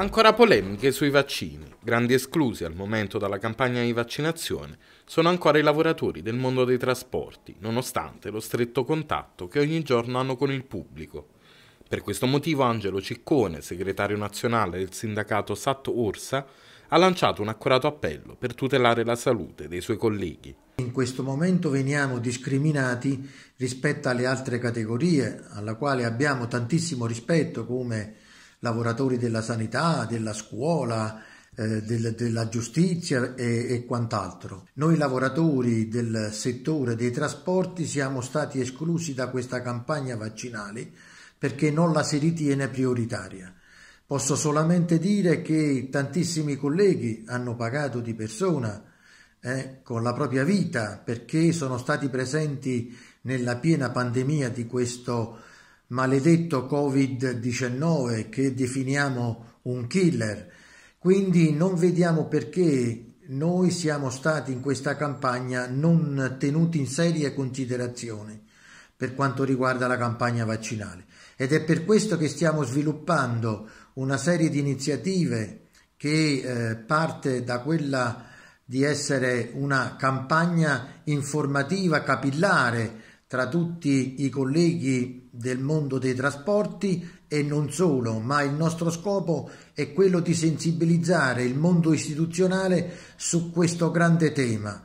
Ancora polemiche sui vaccini. Grandi esclusi al momento dalla campagna di vaccinazione sono ancora i lavoratori del mondo dei trasporti, nonostante lo stretto contatto che ogni giorno hanno con il pubblico. Per questo motivo Angelo Ciccone, segretario nazionale del sindacato Satto Orsa, ha lanciato un accurato appello per tutelare la salute dei suoi colleghi. In questo momento veniamo discriminati rispetto alle altre categorie, alla quale abbiamo tantissimo rispetto come lavoratori della sanità, della scuola, eh, del, della giustizia e, e quant'altro. Noi lavoratori del settore dei trasporti siamo stati esclusi da questa campagna vaccinale perché non la si ritiene prioritaria. Posso solamente dire che tantissimi colleghi hanno pagato di persona eh, con la propria vita perché sono stati presenti nella piena pandemia di questo maledetto Covid-19 che definiamo un killer. Quindi non vediamo perché noi siamo stati in questa campagna non tenuti in seria considerazione per quanto riguarda la campagna vaccinale ed è per questo che stiamo sviluppando una serie di iniziative che eh, parte da quella di essere una campagna informativa capillare tra tutti i colleghi del mondo dei trasporti e non solo, ma il nostro scopo è quello di sensibilizzare il mondo istituzionale su questo grande tema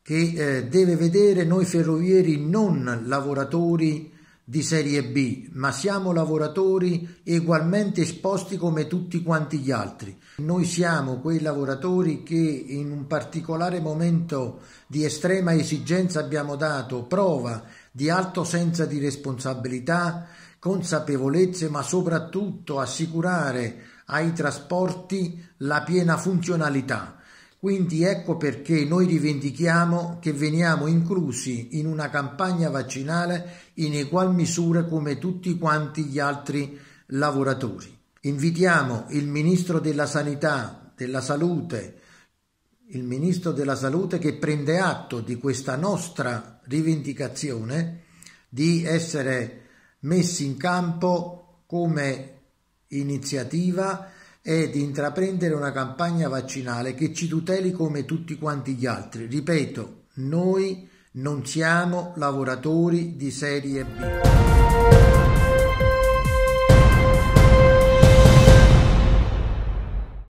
che eh, deve vedere noi ferrovieri non lavoratori di serie B, ma siamo lavoratori ugualmente esposti come tutti quanti gli altri. Noi siamo quei lavoratori che in un particolare momento di estrema esigenza abbiamo dato prova di alto senso di responsabilità, consapevolezze, ma soprattutto assicurare ai trasporti la piena funzionalità. Quindi ecco perché noi rivendichiamo che veniamo inclusi in una campagna vaccinale in egual misura come tutti quanti gli altri lavoratori. Invitiamo il Ministro della Sanità, della Salute, il Ministro della Salute che prende atto di questa nostra rivendicazione di essere messi in campo come iniziativa e di intraprendere una campagna vaccinale che ci tuteli come tutti quanti gli altri. Ripeto, noi non siamo lavoratori di serie B.